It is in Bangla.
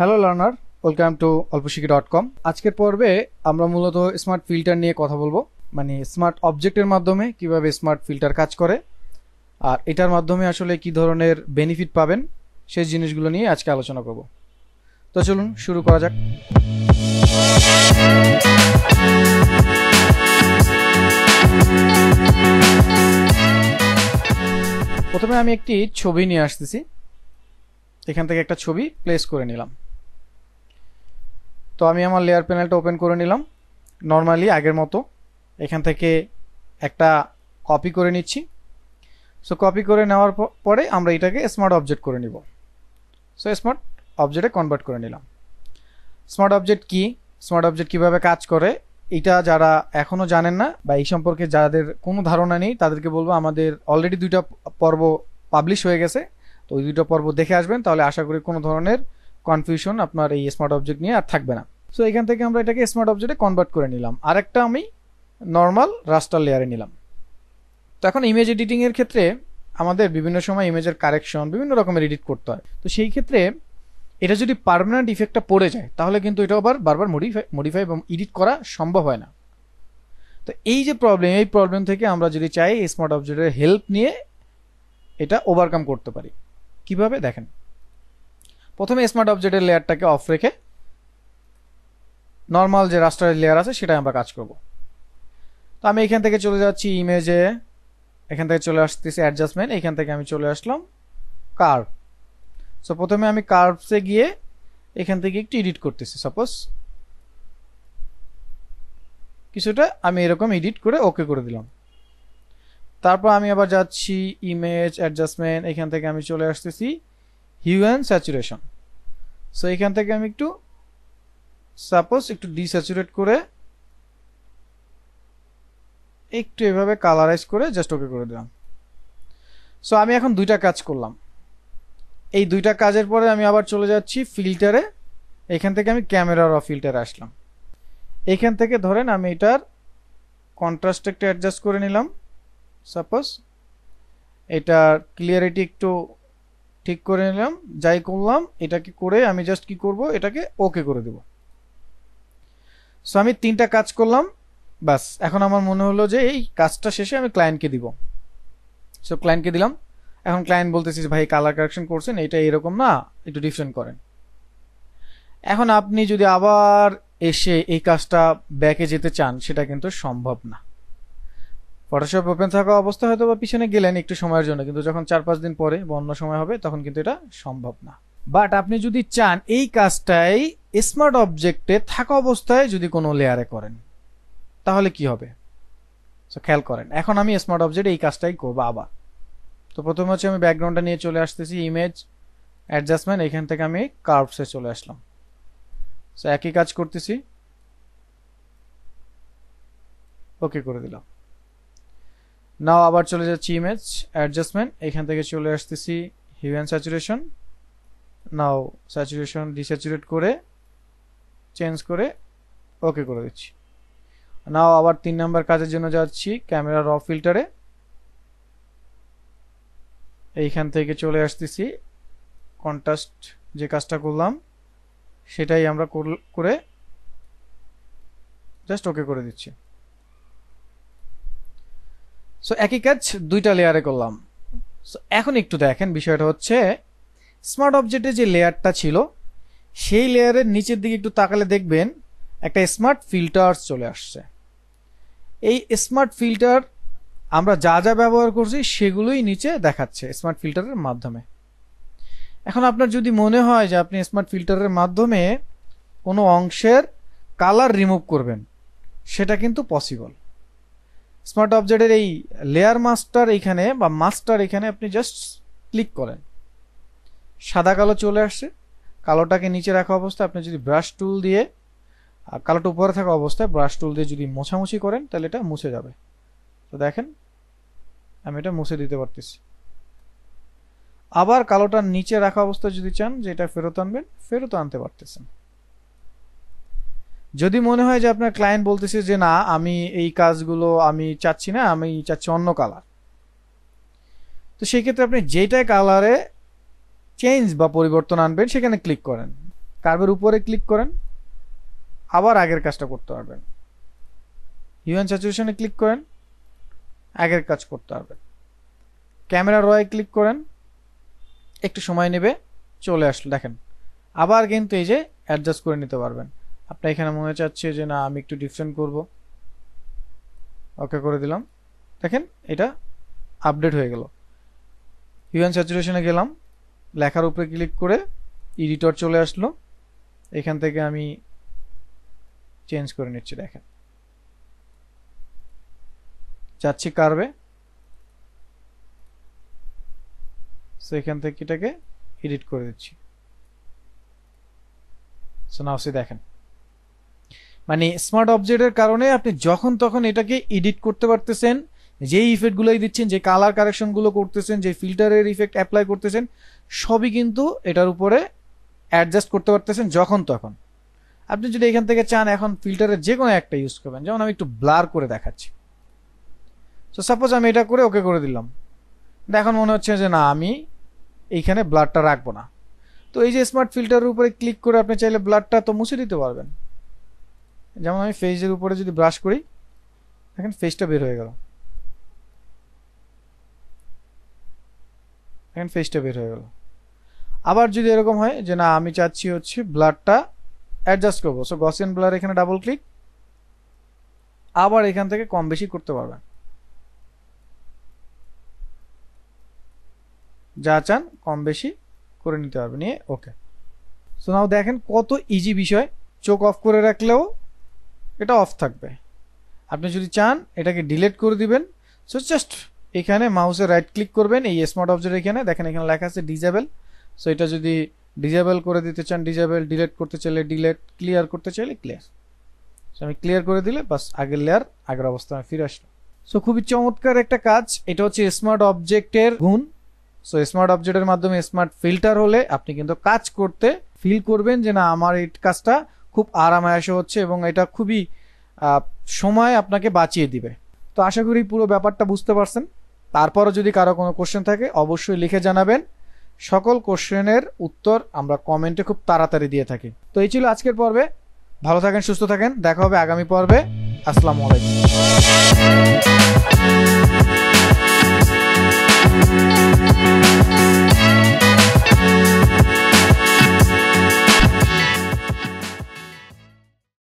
hello learner welcome to Alposhiki dot com আজকের পর্বে আমরা মূলত স্মার্ট ফিল্টার নিয়ে কথা বলবো মানে স্মার্ট অবজেক্টের মাধ্যমে কিভাবে স্মার্ট ফিল্টার কাজ করে আর এটার মাধ্যমে আসলে কি ধরনের বেনিফিট পাবেন সেই জিনিসগুলো নিয়ে আজকে আলোচনা করব তো চলুন শুরু করা যাক প্রথমে আমি একটি ছবি নিয়ে আসতেছি এখান থেকে একটা ছবি প্লেস করে নিলাম তো আমি আমার লেয়ার প্যানেলটা ওপেন করে নিলাম নর্মালি আগের মতো এখান থেকে একটা কপি করে নিচ্ছি সো কপি করে নেওয়ার পরে আমরা এটাকে স্মার্ট অবজেক্ট করে নিব সো স্মার্ট অবজেক্টে কনভার্ট করে নিলাম স্মার্ট অবজেক্ট কি স্মার্ট অবজেক্ট কিভাবে কাজ করে এটা যারা এখনও জানেন না বা এই সম্পর্কে যাদের কোনো ধারণা নেই তাদেরকে বলবো আমাদের অলরেডি দুইটা পর্ব পাবলিশ হয়ে গেছে তো ওই দুইটা পর্ব দেখে আসবেন তাহলে আশা করি কোনো ধরনের কনফিউশন আপনার এই স্মার্ট অবজেক্ট নিয়ে আর থাকবে না সো এখান থেকে আমরা এটাকে স্মার্ট অবজেক্টে কনভার্ট করে নিলাম আরেকটা আমি নর্মাল রাস্টার লেয়ারে নিলাম তো এখন ইমেজ এডিটিংয়ের ক্ষেত্রে আমাদের বিভিন্ন সময় ইমেজের কারেকশন বিভিন্ন রকমের এডিট করতে হয় তো সেই ক্ষেত্রে এটা যদি পারমানেন্ট ইফেক্টটা পড়ে যায় তাহলে কিন্তু এটা আবার বারবার মডিফাই মডিফাই এবং এডিট করা সম্ভব হয় না তো এই যে প্রবলেম এই প্রবলেম থেকে আমরা যদি চাই স্মার্ট অবজেক্টের হেল্প নিয়ে এটা ওভারকাম করতে পারি কিভাবে দেখেন প্রথমে স্মার্ট অবজেক্টের লেয়ারটাকে অফ রেখে নর্মাল যে রাস্টার লেয়ার আছে সেটাই আমরা কাজ করব তো আমি এখান থেকে চলে যাচ্ছি ইমেজে এখান থেকে চলে আসতেছি অ্যাডজাস্টমেন্ট এখান থেকে আমি চলে আসলাম কার্ভ সো প্রথমে আমি কার্ভসে গিয়ে এখান থেকে একটু এডিট করতেছি সাপোজ কিছুটা আমি এরকম এডিট করে ওকে করে দিলাম তারপর আমি আবার যাচ্ছি ইমেজ অ্যাডজাস্টমেন্ট এখান থেকে আমি চলে আসতেছি হিউ অ্যান্ড স্যাচুরেশন সো এখান থেকে আমি একটু সাপোজ একটু ডিস্যাচুরেট করে একটু এভাবে কালারাইজ করে জাস্ট ওকে করে দিলাম সো আমি এখন দুইটা কাজ করলাম এই দুইটা কাজের পরে আমি আবার চলে যাচ্ছি ফিল্টারে এখান থেকে আমি ক্যামেরার অফ ফিল্টারে আসলাম এখান থেকে ধরেন আমি এটার কন্ট্রাস্ট একটু অ্যাডজাস্ট করে নিলাম সাপোজ এটার ক্লিয়ারিটি একটু ঠিক করে নিলাম যাই করলাম এটাকে করে আমি জাস্ট কি করব এটাকে ওকে করে দেব সো আমি তিনটা কাজ করলাম বাস এখন আমার মনে হলো যে এই কাজটা শেষে আমি ক্লায়েন্টকে দিব সো ক্লায়েন্টকে দিলাম এখন ক্লায়েন্ট বলতেছি ভাই কালার কারেকশন করছেন এটা এরকম না একটু ডিফারেন্ট করেন এখন আপনি যদি আবার এসে এই কাজটা ব্যাকে যেতে চান সেটা কিন্তু সম্ভব না ফটোশপ ওপেন থাকা অবস্থা হয়তো বা পিছনে গেলেন একটু সময়ের জন্য কিন্তু যখন চার পাঁচ দিন পরে বা অন্য সময় হবে তখন কিন্তু এটা সম্ভব না বাট আপনি যদি চান এই কাজটাই স্মার্ট অবজেক্টে থাকা অবস্থায় যদি কোনো লেয়ারে করেন তাহলে কি হবে সো খেয়াল করেন এখন আমি স্মার্ট অবজেক্ট এই কাজটাই করবো আবার তো প্রথমে হচ্ছে আমি ব্যাকগ্রাউন্ডটা নিয়ে চলে আসতেছি ইমেজ অ্যাডজাস্টমেন্ট এখান থেকে আমি কার্ভসে চলে আসলাম সো একই কাজ করতেছি ওকে করে দিলাম নাও আবার চলে যাচ্ছি ইমেজ অ্যাডজাস্টমেন্ট এখান থেকে চলে আসতেছি hue saturation now saturation desaturate করে চেঞ্জ করে ওকে করে দিচ্ছি নাও আবার তিন নাম্বার কাজের জন্য যাচ্ছি ক্যামেরা র ফিল্টারে এইখান থেকে চলে আসতেছি কন্ট্রাস্ট যে কাজটা করলাম সেটাই আমরা করে জাস্ট ওকে করে দিচ্ছি সো একই কাজ দুইটা লেয়ারে করলাম সো এখন একটু দেখেন বিষয়টা হচ্ছে স্মার্ট অবজেক্টে যে লেয়ারটা ছিল সেই লেয়ারের নিচের দিকে একটু তাকালে দেখবেন একটা স্মার্ট ফিল্টার চলে আসছে এই স্মার্ট ফিল্টার আমরা যা যা ব্যবহার করছি সেগুলোই নিচে দেখাচ্ছে স্মার্ট ফিল্টারের মাধ্যমে এখন আপনার যদি মনে হয় যে আপনি স্মার্ট ফিল্টারের মাধ্যমে কোনো অংশের কালার রিমুভ করবেন সেটা কিন্তু পসিবল স্মার্ট অবজেক্টের এই লেয়ার মাস্টার এখানে বা মাস্টার এখানে আপনি জাস্ট ক্লিক করেন সাদা কালো চলে আসছে কালোটাকে নিচে রাখা অবস্থায় আপনি যদি ব্রাশ টুল দিয়ে কালোটা উপরে থাকা অবস্থায় ব্রাশ টুল দিয়ে যদি মোছামুছি করেন তাহলে এটা মুছে যাবে তো দেখেন আমি এটা মুছে দিতে পারতেছি আবার কালোটার নিচে রাখা অবস্থায় যদি চান যে এটা ফেরত আনবেন ফেরত আনতে পারতেছেন যদি মনে হয় যে আপনার ক্লায়েন্ট বলতেছে যে না আমি এই কাজগুলো আমি চাচ্ছি না আমি চাচ্ছি অন্য কালার তো সেই ক্ষেত্রে আপনি যেটা কালারে চেঞ্জ বা পরিবর্তন আনবেন সেখানে ক্লিক করেন কার্ভের উপরে ক্লিক করেন আবার আগের কাজটা করতে পারবেন হিউম্যান স্যাচুরেশনে ক্লিক করেন আগের কাজ করতে পারবেন ক্যামেরা রয়ে ক্লিক করেন একটু সময় নেবে চলে আসলো দেখেন আবার কিন্তু এই যে অ্যাডজাস্ট করে নিতে পারবেন আপনার এখানে মনে চাচ্ছে যে না আমি একটু ডিফারেন্ট করব ওকে করে দিলাম দেখেন এটা আপডেট হয়ে গেল হিউম্যান স্যাচুরেশনে গেলাম লেখার উপরে ক্লিক করে ইডিটর চলে আসলো এখান থেকে আমি চেঞ্জ করে নিচ্ছি দেখেন চাচ্ছি কারবে সো এখান থেকে এটাকে এডিট করে দিচ্ছি সো নাও সে দেখেন মানে স্মার্ট অবজেক্টের কারণে আপনি যখন তখন এটাকে এডিট করতে পারতেছেন যে ইফেক্টগুলোই দিচ্ছেন যে কালার কারেকশনগুলো করতেছেন যে ফিল্টারের ইফেক্ট অ্যাপ্লাই করতেছেন সবই কিন্তু এটার উপরে অ্যাডজাস্ট করতে পারতেছেন যখন তখন আপনি যদি এখান থেকে চান এখন ফিল্টারের যে কোনো একটা ইউজ করবেন যেমন আমি একটু ব্লার করে দেখাচ্ছি তো সাপোজ আমি এটা করে ওকে করে দিলাম এখন মনে হচ্ছে যে না আমি এইখানে ব্লাডটা রাখবো না তো এই যে স্মার্ট ফিল্টারের উপরে ক্লিক করে আপনি চাইলে ব্লাডটা তো মুছে দিতে পারবেন যেমন আমি ফেসের উপরে যদি ব্রাশ করি দেখেন ফেসটা বের হয়ে গেল দেখেন ফেসটা বের হয়ে গেল আবার যদি এরকম হয় যে না আমি চাচ্ছি হচ্ছে ব্লাডটা অ্যাডজাস্ট করবো সো গসিয়ান ব্লার এখানে ডাবল ক্লিক আবার এখান থেকে কম বেশি করতে পারবেন যা চান কম বেশি করে নিতে পারবেন নিয়ে ওকে সো নাও দেখেন কত ইজি বিষয় চোখ অফ করে রাখলেও এটা অফ থাকবে আপনি যদি চান এটাকে ডিলেট করে দিবেন সো জাস্ট এখানে মাউসে রাইট ক্লিক করবেন এই স্মার্ট অবজেক্ট এখানে দেখেন এখানে লেখা আছে ডিজেবল সো এটা যদি ডিজেবল করে দিতে চান ডিজেবল ডিলেট করতে চাইলে ডিলেট ক্লিয়ার করতে চাইলে ক্লিয়ার সো আমি ক্লিয়ার করে দিলে বাস আগের লেয়ার আগের অবস্থা আমি ফিরে আসলাম সো খুবই চমৎকার একটা কাজ এটা হচ্ছে স্মার্ট অবজেক্টের গুণ সো স্মার্ট অবজেক্টের মাধ্যমে স্মার্ট ফিল্টার হলে আপনি কিন্তু কাজ করতে ফিল করবেন যে না আমার এই কাজটা খুব আরামায়াসে হচ্ছে এবং এটা খুবই সময় আপনাকে বাঁচিয়ে দিবে তো আশা করি পুরো ব্যাপারটা বুঝতে পারছেন তারপরও যদি কারো কোনো কোশ্চেন থাকে অবশ্যই লিখে জানাবেন সকল কোশ্চেনের উত্তর আমরা কমেন্টে খুব তাড়াতাড়ি দিয়ে থাকি তো এই ছিল আজকের পর্বে ভালো থাকেন সুস্থ থাকেন দেখা হবে আগামী পর্বে আসসালামু আলাইকুম